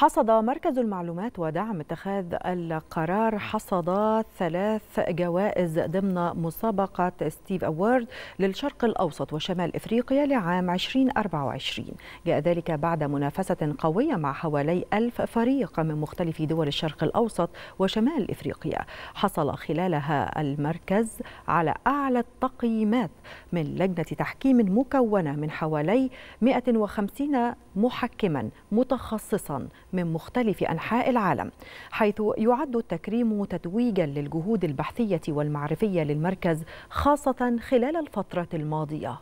حصد مركز المعلومات ودعم اتخاذ القرار حصد ثلاث جوائز ضمن مسابقة ستيف أورد للشرق الأوسط وشمال إفريقيا لعام 2024 جاء ذلك بعد منافسة قوية مع حوالي ألف فريق من مختلف دول الشرق الأوسط وشمال إفريقيا حصل خلالها المركز على أعلى التقييمات من لجنة تحكيم مكونة من حوالي 150 محكما متخصصا من مختلف أنحاء العالم حيث يعد التكريم تتويجا للجهود البحثية والمعرفية للمركز خاصة خلال الفترة الماضية